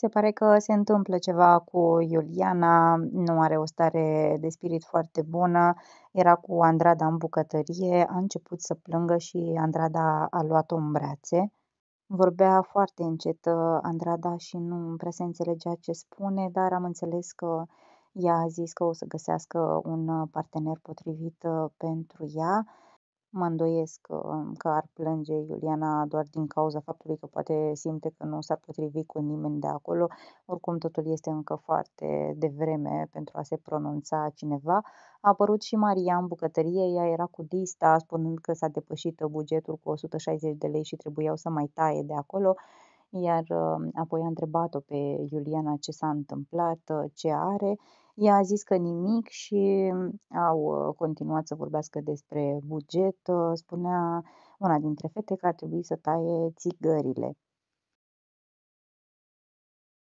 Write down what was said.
Se pare că se întâmplă ceva cu Iuliana, nu are o stare de spirit foarte bună, era cu Andrada în bucătărie, a început să plângă și Andrada a luat-o în brațe. Vorbea foarte încet uh, Andrada și nu prea se înțelegea ce spune, dar am înțeles că ea a zis că o să găsească un uh, partener potrivit uh, pentru ea. Mă îndoiesc că, um, că ar plânge Iuliana doar din cauza faptului că poate simte că nu s-ar potrivi cu nimeni de acolo. Oricum, totul este încă foarte devreme pentru a se pronunța cineva. A apărut și Maria în bucătărie, ea era cu lista, spunând că s-a depășit bugetul cu 160 de lei și trebuiau să mai taie de acolo. Iar um, apoi a întrebat-o pe Iuliana ce s-a întâmplat, ce are ea a zis că nimic și mm, au ă, continuat să vorbească despre buget. Ă, spunea una dintre fete că ar trebui să taie țigările.